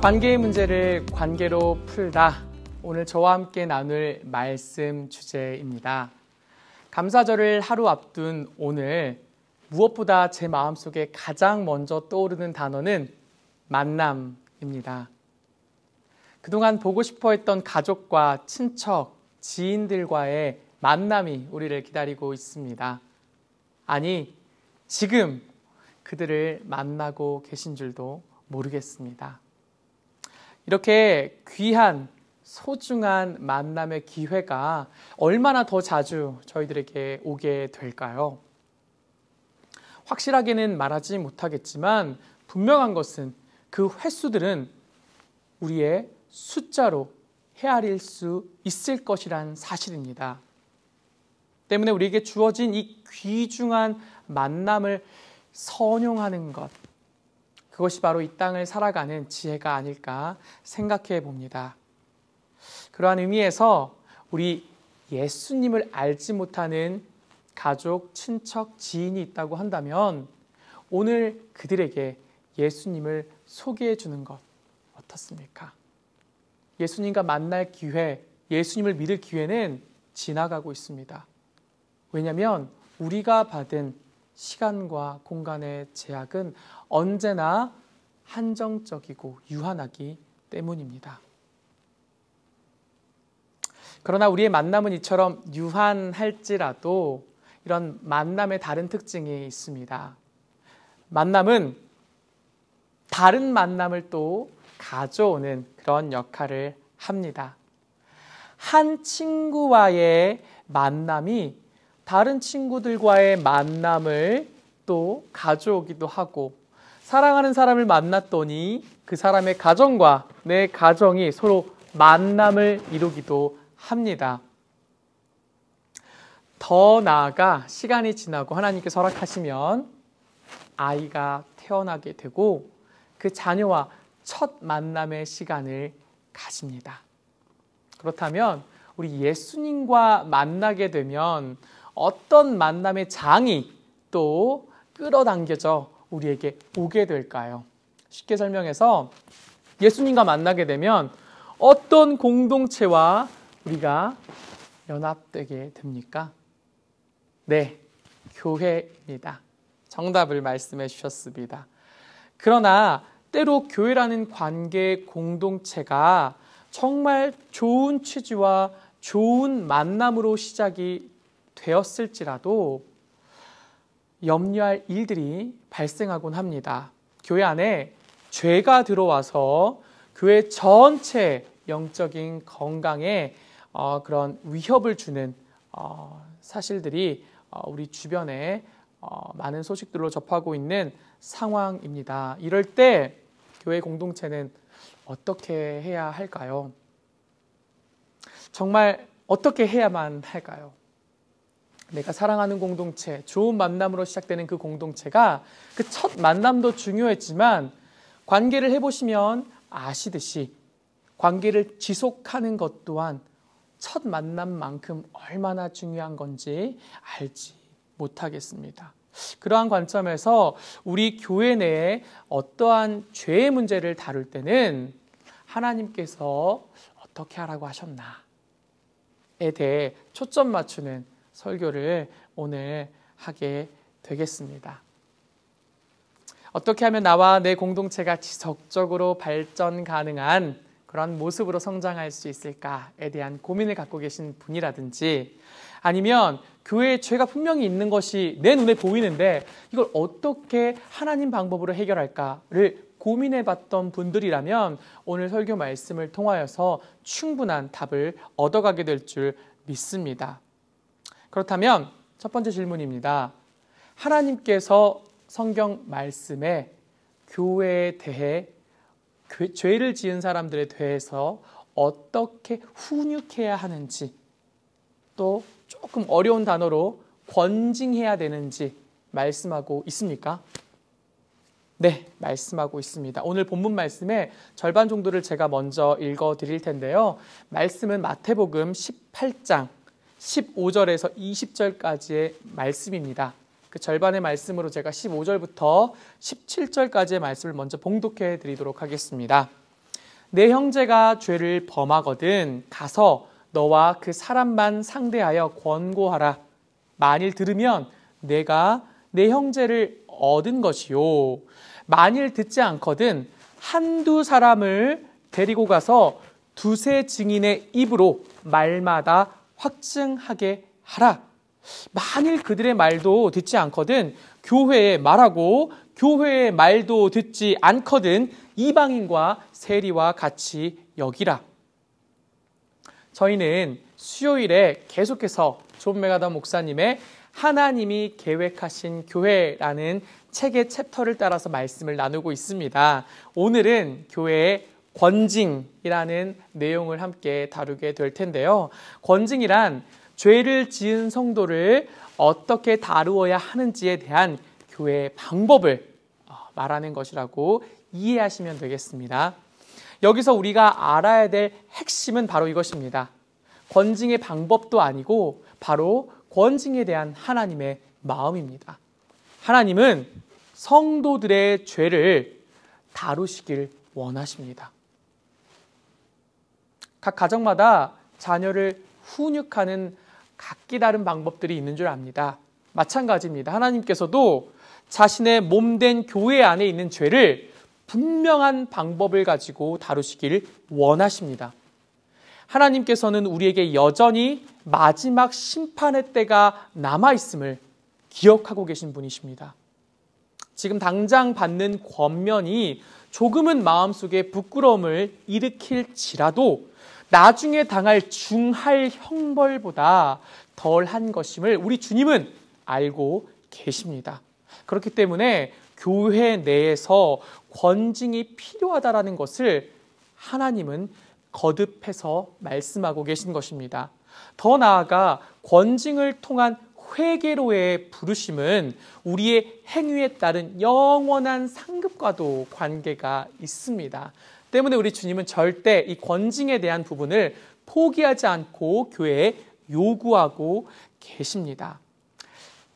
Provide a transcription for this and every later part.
관계의 문제를 관계로 풀다. 오늘 저와 함께 나눌 말씀 주제입니다. 감사절을 하루 앞둔 오늘 무엇보다 제 마음속에 가장 먼저 떠오르는 단어는 만남입니다. 그동안 보고 싶어 했던 가족과 친척, 지인들과의 만남이 우리를 기다리고 있습니다. 아니, 지금 그들을 만나고 계신 줄도 모르겠습니다. 이렇게 귀한 소중한 만남의 기회가 얼마나 더 자주 저희들에게 오게 될까요? 확실하게는 말하지 못하겠지만 분명한 것은 그 횟수들은 우리의 숫자로 헤아릴 수 있을 것이란 사실입니다. 때문에 우리에게 주어진 이 귀중한 만남을 선용하는 것, 그것이 바로 이 땅을 살아가는 지혜가 아닐까 생각해 봅니다. 그러한 의미에서 우리 예수님을 알지 못하는 가족, 친척, 지인이 있다고 한다면 오늘 그들에게 예수님을 소개해 주는 것 어떻습니까? 예수님과 만날 기회, 예수님을 믿을 기회는 지나가고 있습니다. 왜냐하면 우리가 받은 시간과 공간의 제약은 언제나 한정적이고 유한하기 때문입니다. 그러나 우리의 만남은 이처럼 유한할지라도 이런 만남의 다른 특징이 있습니다. 만남은 다른 만남을 또 가져오는 그런 역할을 합니다. 한 친구와의 만남이 다른 친구들과의 만남을 또 가져오기도 하고 사랑하는 사람을 만났더니 그 사람의 가정과 내 가정이 서로 만남을 이루기도 합니다. 더 나아가 시간이 지나고 하나님께서 허락하시면 아이가 태어나게 되고 그 자녀와 첫 만남의 시간을 가집니다. 그렇다면 우리 예수님과 만나게 되면 어떤 만남의 장이 또 끌어당겨져 우리에게 오게 될까요? 쉽게 설명해서 예수님과 만나게 되면 어떤 공동체와 우리가 연합되게 됩니까? 네, 교회입니다. 정답을 말씀해 주셨습니다. 그러나 때로 교회라는 관계 공동체가 정말 좋은 취지와 좋은 만남으로 시작이 되었을지라도 염려할 일들이 발생하곤 합니다. 교회 안에 죄가 들어와서 교회 전체 영적인 건강에 어, 그런 위협을 주는 어, 사실들이 어, 우리 주변에 어, 많은 소식들로 접하고 있는 상황입니다. 이럴 때 교회 공동체는 어떻게 해야 할까요? 정말 어떻게 해야만 할까요? 내가 그러니까 사랑하는 공동체, 좋은 만남으로 시작되는 그 공동체가 그 첫 만남도 중요했지만 관계를 해보시면 아시듯이 관계를 지속하는 것 또한 첫 만남만큼 얼마나 중요한 건지 알지 못하겠습니다. 그러한 관점에서 우리 교회 내에 어떠한 죄의 문제를 다룰 때는 하나님께서 어떻게 하라고 하셨나에 대해 초점 맞추는 설교를 오늘 하게 되겠습니다. 어떻게 하면 나와 내 공동체가 지속적으로 발전 가능한 그런 모습으로 성장할 수 있을까에 대한 고민을 갖고 계신 분이라든지 아니면 교회의 죄가 분명히 있는 것이 내 눈에 보이는데 이걸 어떻게 하나님 방법으로 해결할까를 고민해 봤던 분들이라면 오늘 설교 말씀을 통하여서 충분한 답을 얻어가게 될 줄 믿습니다. 그렇다면 첫 번째 질문입니다. 하나님께서 성경 말씀에 교회에 대해 죄를 지은 사람들에 대해서 어떻게 훈육해야 하는지 또 조금 어려운 단어로 권징해야 되는지 말씀하고 있습니까? 네, 말씀하고 있습니다. 오늘 본문 말씀의 절반 정도를 제가 먼저 읽어 드릴 텐데요. 말씀은 마태복음 18장 15절에서 20절까지의 말씀입니다. 그 절반의 말씀으로 제가 15절부터 17절까지의 말씀을 먼저 봉독해 드리도록 하겠습니다. 내 형제가 죄를 범하거든 가서 너와 그 사람만 상대하여 권고하라. 만일 들으면 내가 내 형제를 얻은 것이요. 만일 듣지 않거든 한두 사람을 데리고 가서 두세 증인의 입으로 말마다 확증하게 하라. 만일 그들의 말도 듣지 않거든 교회에 말하고 교회의 말도 듣지 않거든 이방인과 세리와 같이 여기라. 저희는 수요일에 계속해서 존 메가다 목사님의 하나님이 계획하신 교회라는 책의 챕터를 따라서 말씀을 나누고 있습니다. 오늘은 교회의 권징이라는 내용을 함께 다루게 될 텐데요. 권징이란 죄를 지은 성도를 어떻게 다루어야 하는지에 대한 교회의 방법을 어, 말하는 것이라고 이해하시면 되겠습니다. 여기서 우리가 알아야 될 핵심은 바로 이것입니다. 권징의 방법도 아니고 바로 권징에 대한 하나님의 마음입니다. 하나님은 성도들의 죄를 다루시길 원하십니다. 각 가정마다 자녀를 훈육하는 각기 다른 방법들이 있는 줄 압니다. 마찬가지입니다. 하나님께서도 자신의 몸된 교회 안에 있는 죄를 분명한 방법을 가지고 다루시길 원하십니다. 하나님께서는 우리에게 여전히 마지막 심판의 때가 남아 있음을 기억하고 계신 분이십니다. 지금 당장 받는 권면이 조금은 마음속에 부끄러움을 일으킬지라도 나중에 당할 중할 형벌보다 덜한 것임을 우리 주님은 알고 계십니다. 그렇기 때문에 교회 내에서 권징이 필요하다라는 것을 하나님은 거듭해서 말씀하고 계신 것입니다. 더 나아가 권징을 통한 회계로의 부르심은 우리의 행위에 따른 영원한 상급과도 관계가 있습니다. 때문에 우리 주님은 절대 이 권징에 대한 부분을 포기하지 않고 교회에 요구하고 계십니다.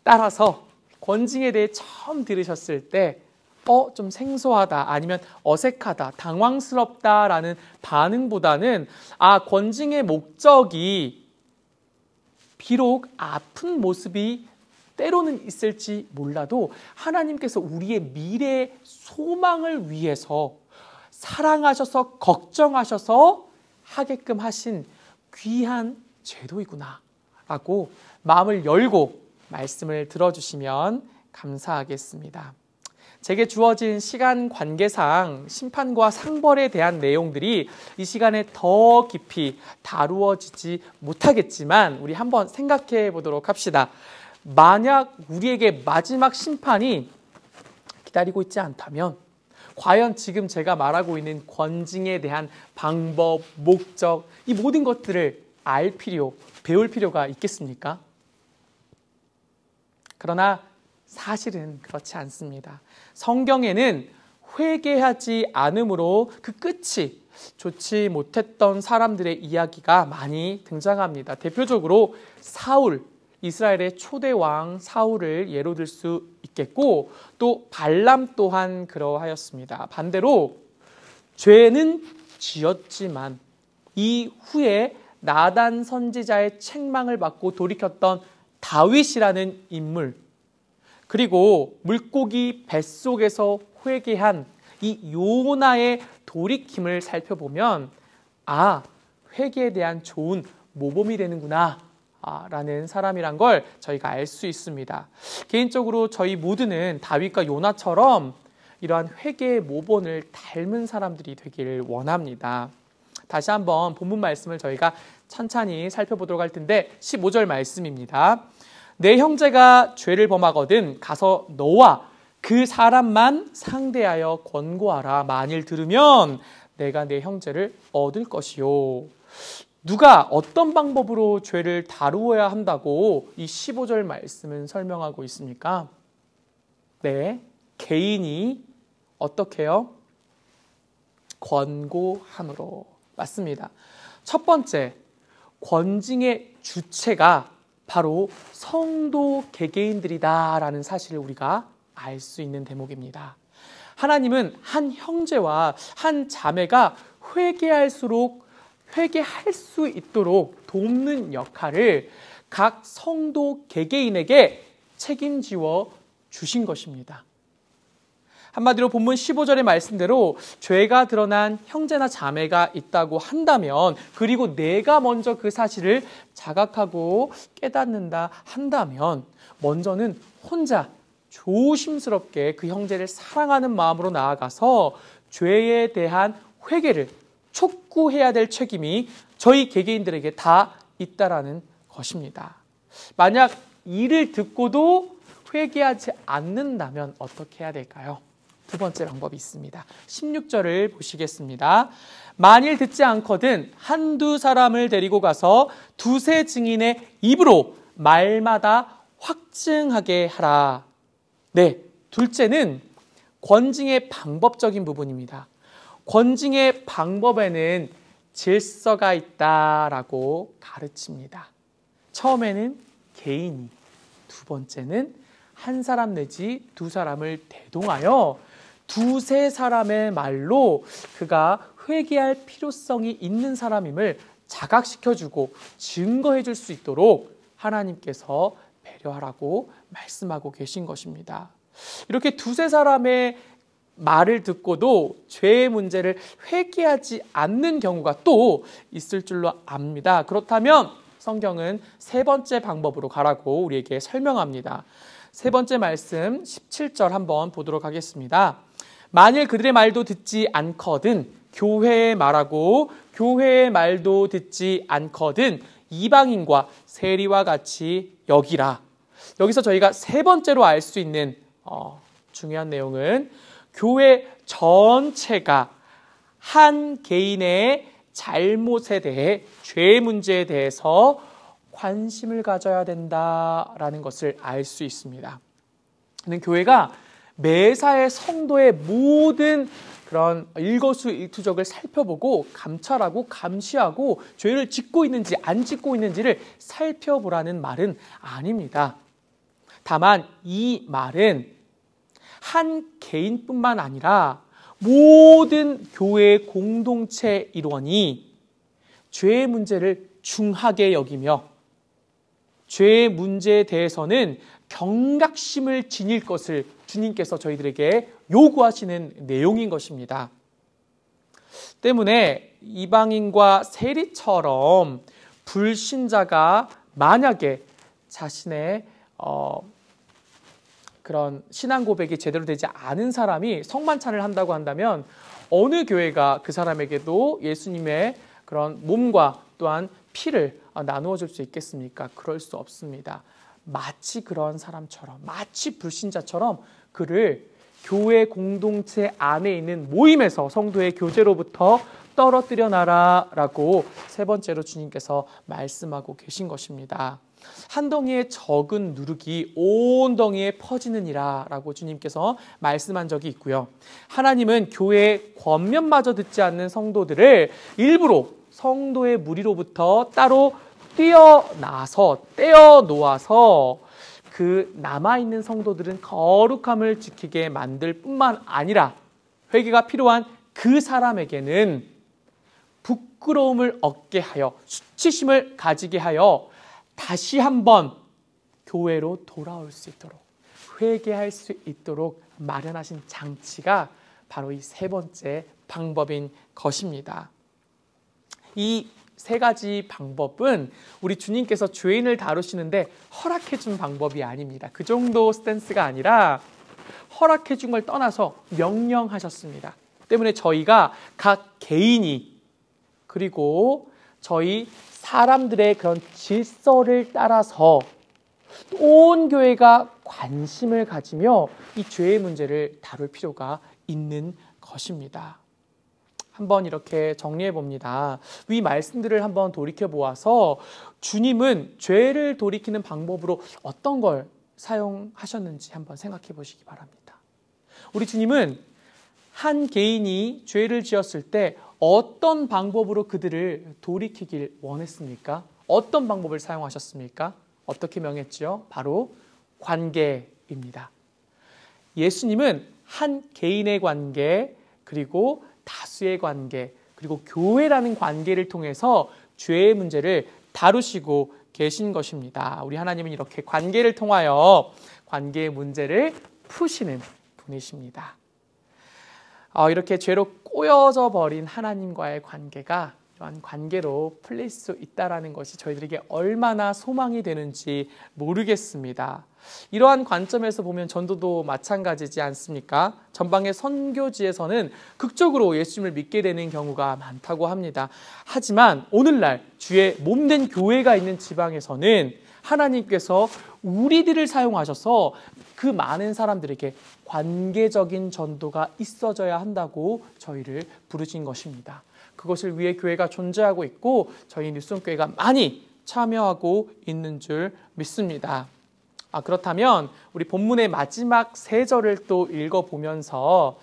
따라서 권징에 대해 처음 들으셨을 때, 어, 좀 생소하다, 아니면 어색하다, 당황스럽다라는 반응보다는, 아, 권징의 목적이 비록 아픈 모습이 때로는 있을지 몰라도 하나님께서 우리의 미래 의 소망을 위해서 사랑하셔서 걱정하셔서 하게끔 하신 귀한 제도이구나 라고 마음을 열고 말씀을 들어주시면 감사하겠습니다. 제게 주어진 시간 관계상 심판과 상벌에 대한 내용들이 이 시간에 더 깊이 다루어지지 못하겠지만 우리 한번 생각해 보도록 합시다. 만약 우리에게 마지막 심판이 기다리고 있지 않다면 과연 지금 제가 말하고 있는 권징에 대한 방법, 목적, 이 모든 것들을 알 필요, 배울 필요가 있겠습니까? 그러나 사실은 그렇지 않습니다. 성경에는 회개하지 않음으로 그 끝이 좋지 못했던 사람들의 이야기가 많이 등장합니다. 대표적으로 사울, 이스라엘의 초대왕 사울을 예로 들 수 있겠고 또 발람 또한 그러하였습니다. 반대로 죄는 지었지만 이후에 나단 선지자의 책망을 받고 돌이켰던 다윗이라는 인물 그리고 물고기 뱃속에서 회개한 이 요나의 돌이킴을 살펴보면 아, 회개에 대한 좋은 모범이 되는구나. 아, 라는 사람이란 걸 저희가 알 수 있습니다. 개인적으로 저희 모두는 다윗과 요나처럼 이러한 회개의 모범을 닮은 사람들이 되길 원합니다. 다시 한번 본문 말씀을 저희가 천천히 살펴보도록 할 텐데 15절 말씀입니다. 내 형제가 죄를 범하거든 가서 너와 그 사람만 상대하여 권고하라. 만일 들으면 내가 내 형제를 얻을 것이요. 누가 어떤 방법으로 죄를 다루어야 한다고 이 15절 말씀은 설명하고 있습니까? 네. 개인이 어떻게요? 권고함으로. 맞습니다. 첫 번째, 권징의 주체가 바로 성도 개개인들이다라는 사실을 우리가 알 수 있는 대목입니다. 하나님은 한 형제와 한 자매가 회개할수록 회개할 수 있도록 돕는 역할을 각 성도 개개인에게 책임지어 주신 것입니다. 한마디로 본문 15절의 말씀대로 죄가 드러난 형제나 자매가 있다고 한다면 그리고 내가 먼저 그 사실을 자각하고 깨닫는다 한다면 먼저는 혼자 조심스럽게 그 형제를 사랑하는 마음으로 나아가서 죄에 대한 회개를 촉구해야 될 책임이 저희 개개인들에게 다 있다라는 것입니다. 만약 이를 듣고도 회개하지 않는다면 어떻게 해야 될까요? 두 번째 방법이 있습니다. 16절을 보시겠습니다. 만일 듣지 않거든 한두 사람을 데리고 가서 두세 증인의 입으로 말마다 확증하게 하라. 네, 둘째는 권징의 방법적인 부분입니다. 권징의 방법에는 질서가 있다라고 가르칩니다. 처음에는 개인이, 두 번째는 한 사람 내지 두 사람을 대동하여 두세 사람의 말로 그가 회개할 필요성이 있는 사람임을 자각시켜주고 증거해 줄 수 있도록 하나님께서 배려하라고 말씀하고 계신 것입니다. 이렇게 두세 사람의 말을 듣고도 죄의 문제를 회개하지 않는 경우가 또 있을 줄로 압니다. 그렇다면 성경은 세 번째 방법으로 가라고 우리에게 설명합니다. 세 번째 말씀 17절 한번 보도록 하겠습니다. 만일 그들의 말도 듣지 않거든 교회의 말하고 교회의 말도 듣지 않거든 이방인과 세리와 같이 여기라. 여기서 저희가 세 번째로 알 수 있는 어, 중요한 내용은 교회 전체가 한 개인의 잘못에 대해 죄 문제에 대해서 관심을 가져야 된다라는 것을 알 수 있습니다. 는 교회가 매사에 성도의 모든 그런 일거수일투족을 살펴보고 감찰하고 감시하고 죄를 짓고 있는지 안 짓고 있는지를 살펴보라는 말은 아닙니다. 다만 이 말은 한 개인뿐만 아니라 모든 교회 공동체 일원이 죄의 문제를 중하게 여기며 죄의 문제에 대해서는 경각심을 지닐 것을 주님께서 저희들에게 요구하시는 내용인 것입니다. 때문에 이방인과 세리처럼 불신자가 만약에 자신의 어, 그런 신앙 고백이 제대로 되지 않은 사람이 성만찬을 한다고 한다면 어느 교회가 그 사람에게도 예수님의 그런 몸과 또한 피를 나누어 줄 수 있겠습니까? 그럴 수 없습니다. 마치 그런 사람처럼 마치 불신자처럼 그를 교회 공동체 안에 있는 모임에서 성도의 교제로부터 떨어뜨려 나라라고세 번째로 주님께서 말씀하고 계신 것입니다. 한 덩이의 적은 누룩이 온 덩이에 퍼지느니라라고 주님께서 말씀한 적이 있고요. 하나님은 교회 권면마저 듣지 않는 성도들을 일부러 성도의 무리로부터 따로 뛰어나서 떼어 놓아서 그 남아있는 성도들은 거룩함을 지키게 만들 뿐만 아니라 회개가 필요한 그 사람에게는 부끄러움을 얻게 하여 수치심을 가지게 하여 다시 한번 교회로 돌아올 수 있도록 회개할 수 있도록 마련하신 장치가 바로 이 세 번째 방법인 것입니다. 이세 가지 방법은 우리 주님께서 죄인을 다루시는데 허락해 준 방법이 아닙니다. 그 정도 스탠스가 아니라 허락해 준 걸 떠나서 명령하셨습니다. 때문에 저희가 각 개인이 그리고 저희 사람들의 그런 질서를 따라서 온 교회가 관심을 가지며 이 죄의 문제를 다룰 필요가 있는 것입니다. 한번 이렇게 정리해 봅니다. 위 말씀들을 한번 돌이켜 보아서 주님은 죄를 돌이키는 방법으로 어떤 걸 사용하셨는지 한번 생각해 보시기 바랍니다. 우리 주님은 한 개인이 죄를 지었을 때 어떤 방법으로 그들을 돌이키길 원했습니까? 어떤 방법을 사용하셨습니까? 어떻게 명했지요? 바로 관계입니다. 예수님은 한 개인의 관계 그리고 다수의 관계 그리고 교회라는 관계를 통해서 죄의 문제를 다루시고 계신 것입니다. 우리 하나님은 이렇게 관계를 통하여 관계의 문제를 푸시는 분이십니다. 어, 이렇게 죄로 꼬여져 버린 하나님과의 관계가 그러한 관계로 풀릴 수있다는 것이 저희들에게 얼마나 소망이 되는지 모르겠습니다. 이러한 관점에서 보면 전도도 마찬가지지 않습니까? 전방의 선교지에서는 극적으로 예수님을 믿게 되는 경우가 많다고 합니다. 하지만 오늘날 주의 몸된 교회가 있는 지방에서는 하나님께서 우리들을 사용하셔서 그 많은 사람들에게 관계적인 전도가 있어져야 한다고 저희를 부르신 것입니다. 그것을 위해 교회가 존재하고 있고 저희 뉴스교회가 많이 참여하고 있는 줄 믿습니다. 아, 그렇다면 우리 본문의 마지막 세 절을 또 읽어보면서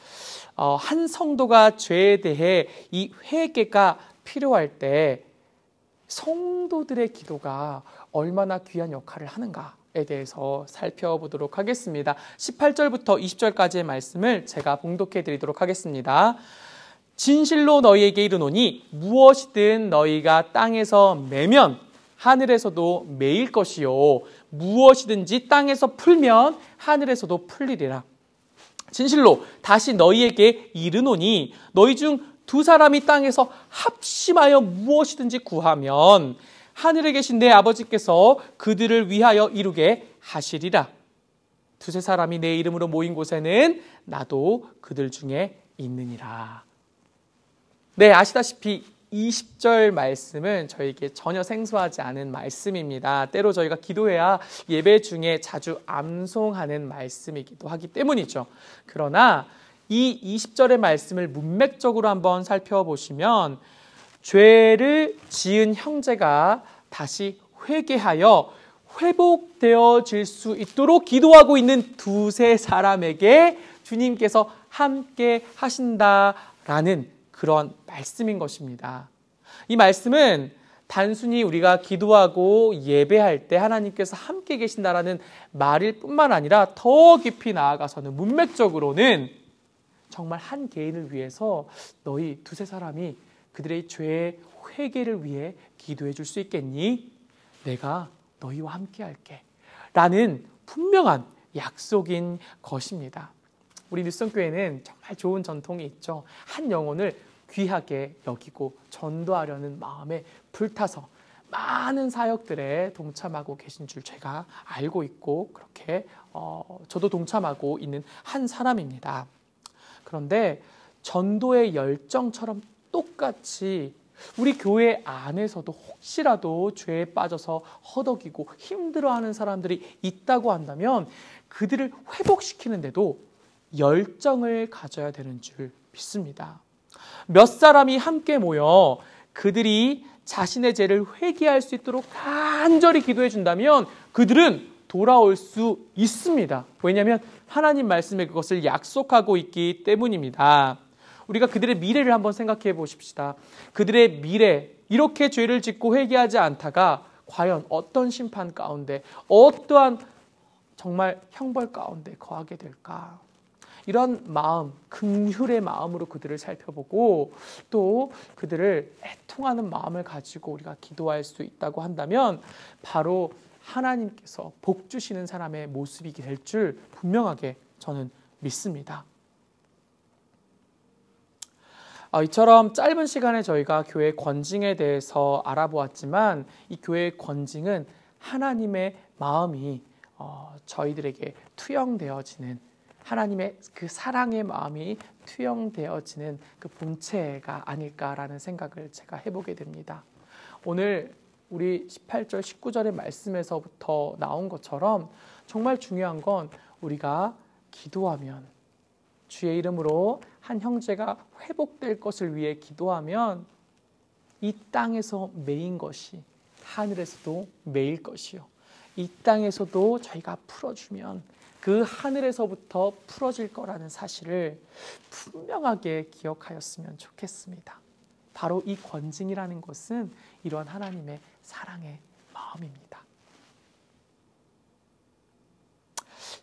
어, 한 성도가 죄에 대해 이 회개가 필요할 때 성도들의 기도가 얼마나 귀한 역할을 하는가에 대해서 살펴보도록 하겠습니다. 18절부터 20절까지의 말씀을 제가 봉독해 드리도록 하겠습니다. 진실로 너희에게 이르노니 무엇이든 너희가 땅에서 매면 하늘에서도 매일 것이요 무엇이든지 땅에서 풀면 하늘에서도 풀리리라. 진실로 다시 너희에게 이르노니 너희 중 두 사람이 땅에서 합심하여 무엇이든지 구하면 하늘에 계신 내 아버지께서 그들을 위하여 이루게 하시리라. 두세 사람이 내 이름으로 모인 곳에는 나도 그들 중에 있느니라. 네, 아시다시피 20절 말씀은 저에게 전혀 생소하지 않은 말씀입니다. 때로 저희가 기도해야 예배 중에 자주 암송하는 말씀이기도 하기 때문이죠. 그러나 이 20절의 말씀을 문맥적으로 한번 살펴보시면 죄를 지은 형제가 다시 회개하여 회복되어질 수 있도록 기도하고 있는 두세 사람에게 주님께서 함께 하신다라는 그런 말씀인 것입니다. 이 말씀은 단순히 우리가 기도하고 예배할 때 하나님께서 함께 계신다라는 말일 뿐만 아니라 더 깊이 나아가서는 문맥적으로는 정말 한 개인을 위해서 너희 두세 사람이 그들의 죄의 회개를 위해 기도해 줄 수 있겠니? 내가 너희와 함께 할게. 라는 분명한 약속인 것입니다. 우리 뉴성교회는 정말 좋은 전통이 있죠. 한 영혼을 귀하게 여기고 전도하려는 마음에 불타서 많은 사역들에 동참하고 계신 줄 제가 알고 있고 그렇게 어, 저도 동참하고 있는 한 사람입니다. 그런데 전도의 열정처럼 똑같이 우리 교회 안에서도 혹시라도 죄에 빠져서 허덕이고 힘들어하는 사람들이 있다고 한다면 그들을 회복시키는데도 열정을 가져야 되는 줄 믿습니다. 몇 사람이 함께 모여 그들이 자신의 죄를 회개할 수 있도록 간절히 기도해 준다면 그들은 돌아올 수 있습니다. 왜냐하면 하나님 말씀에 그것을 약속하고 있기 때문입니다. 우리가 그들의 미래를 한번 생각해 보십시다. 그들의 미래, 이렇게 죄를 짓고 회개하지 않다가 과연 어떤 심판 가운데, 어떠한 정말 형벌 가운데 거하게 될까? 이런 마음, 긍휼의 마음으로 그들을 살펴보고 또 그들을 애통하는 마음을 가지고 우리가 기도할 수 있다고 한다면 바로 하나님께서 복 주시는 사람의 모습이 될 줄 분명하게 저는 믿습니다. 아, 이처럼 짧은 시간에 저희가 교회 권징에 대해서 알아보았지만 이 교회의 권징은 하나님의 마음이 어, 저희들에게 투영되어지는 하나님의 그 사랑의 마음이 투영되어지는 그 본체가 아닐까라는 생각을 제가 해보게 됩니다. 오늘 우리 18절, 19절의 말씀에서부터 나온 것처럼 정말 중요한 건 우리가 기도하면 주의 이름으로 한 형제가 회복될 것을 위해 기도하면 이 땅에서 매인 것이 하늘에서도 매일 것이요. 이 땅에서도 저희가 풀어주면 그 하늘에서부터 풀어질 거라는 사실을 분명하게 기억하였으면 좋겠습니다. 바로 이 권징이라는 것은 이런 하나님의 사랑의 마음입니다.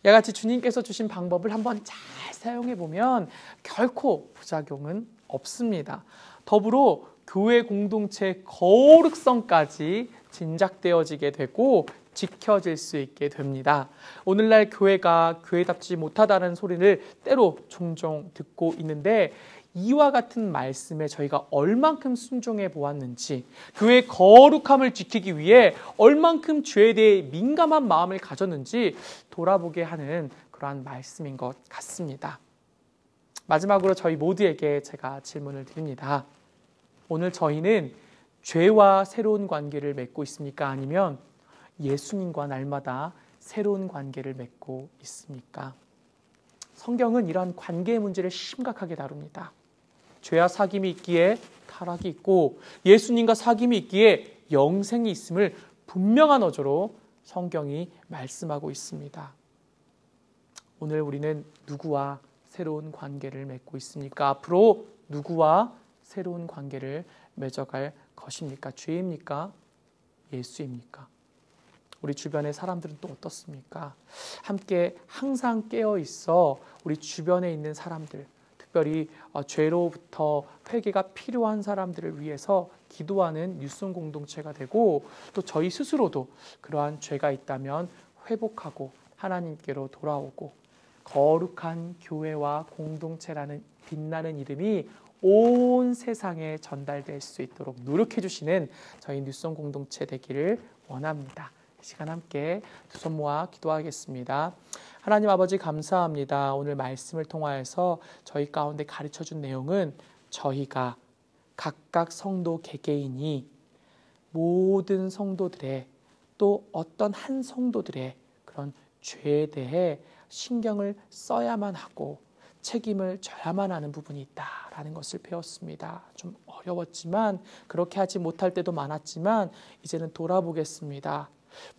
이같이 주님께서 주신 방법을 한번 잘 사용해 보면 결코 부작용은 없습니다. 더불어 교회 공동체 거룩성까지 진작되어지게 되고 지켜질 수 있게 됩니다. 오늘날 교회가 교회답지 못하다는 소리를 때로 종종 듣고 있는데 이와 같은 말씀에 저희가 얼만큼 순종해 보았는지, 교회의 거룩함을 지키기 위해 얼만큼 죄에 대해 민감한 마음을 가졌는지 돌아보게 하는 그러한 말씀인 것 같습니다. 마지막으로 저희 모두에게 제가 질문을 드립니다. 오늘 저희는 죄와 새로운 관계를 맺고 있습니까? 아니면 예수님과 날마다 새로운 관계를 맺고 있습니까? 성경은 이러한 관계의 문제를 심각하게 다룹니다. 죄와 사귐이 있기에 타락이 있고 예수님과 사귐이 있기에 영생이 있음을 분명한 어조로 성경이 말씀하고 있습니다. 오늘 우리는 누구와 새로운 관계를 맺고 있습니까? 앞으로 누구와 새로운 관계를 맺어갈 것입니까? 죄입니까? 예수입니까? 우리 주변의 사람들은 또 어떻습니까? 함께 항상 깨어 있어 우리 주변에 있는 사람들, 특별히 어, 죄로부터 회개가 필요한 사람들을 위해서 기도하는 뉴스 공동체가 되고 또 저희 스스로도 그러한 죄가 있다면 회복하고 하나님께로 돌아오고 거룩한 교회와 공동체라는 빛나는 이름이 온 세상에 전달될 수 있도록 노력해 주시는 저희 뉴스 공동체 되기를 원합니다. 시간 함께 두 손 모아 기도하겠습니다. 하나님 아버지 감사합니다. 오늘 말씀을 통하여서 저희 가운데 가르쳐 준 내용은 저희가 각각 성도 개개인이 모든 성도들의 또 어떤 한 성도들의 그런 죄에 대해 신경을 써야만 하고 책임을 져야만 하는 부분이 있다라는 것을 배웠습니다. 좀 어려웠지만 그렇게 하지 못할 때도 많았지만 이제는 돌아보겠습니다.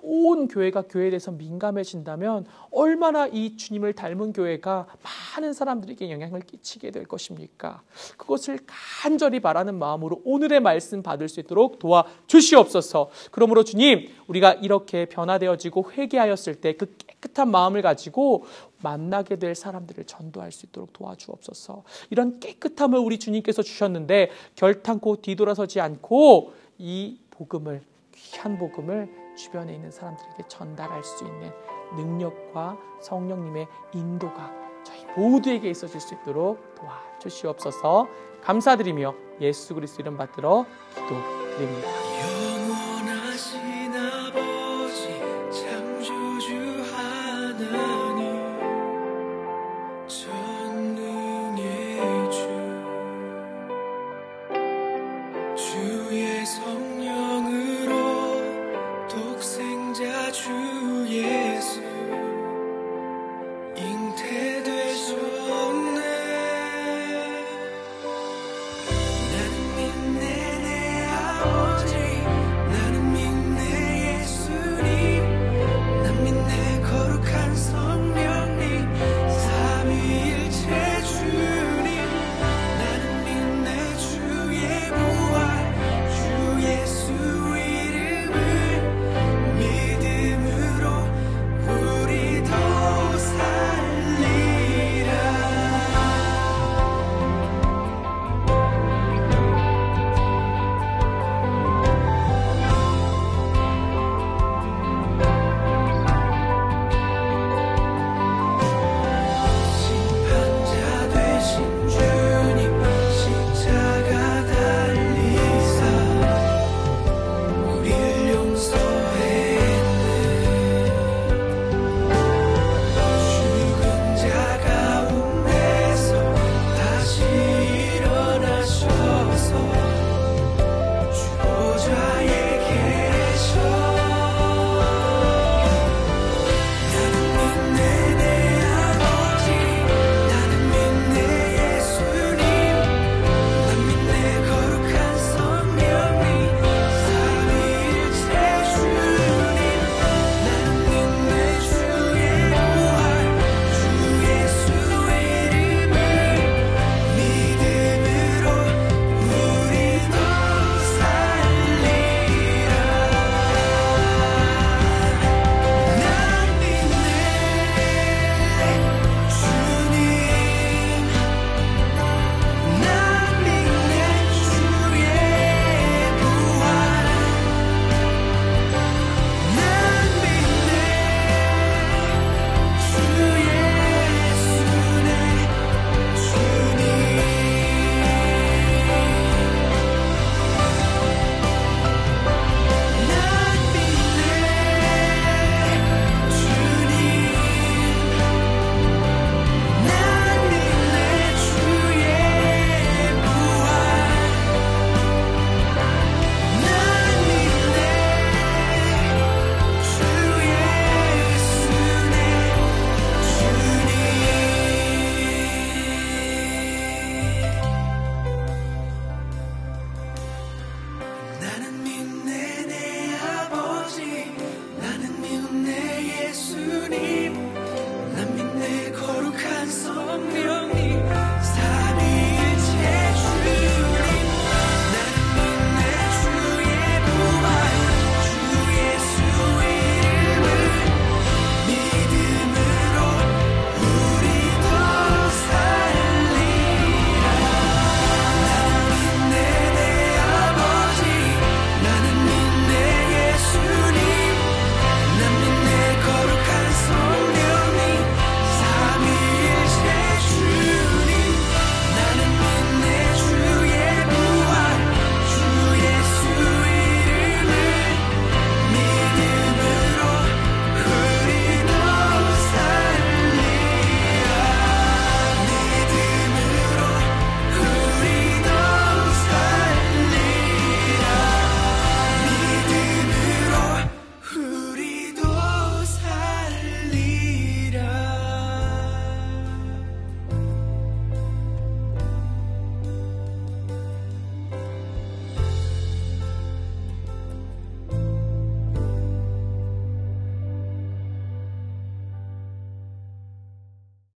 온 교회가 교회에 대해서 민감해진다면 얼마나 이 주님을 닮은 교회가 많은 사람들에게 영향을 끼치게 될 것입니까? 그것을 간절히 바라는 마음으로 오늘의 말씀 받을 수 있도록 도와 주시옵소서. 그러므로 주님, 우리가 이렇게 변화되어지고 회개하였을 때 그 깨끗한 마음을 가지고 만나게 될 사람들을 전도할 수 있도록 도와주옵소서. 이런 깨끗함을 우리 주님께서 주셨는데 결탄코 뒤돌아서지 않고 이 복음을 귀한 복음을 주변에 있는 사람들에게 전달할 수 있는 능력과 성령님의 인도가 저희 모두에게 있어질 수 있도록 도와주시옵소서 감사드리며 예수 그리스도 이름 받들어 기도드립니다.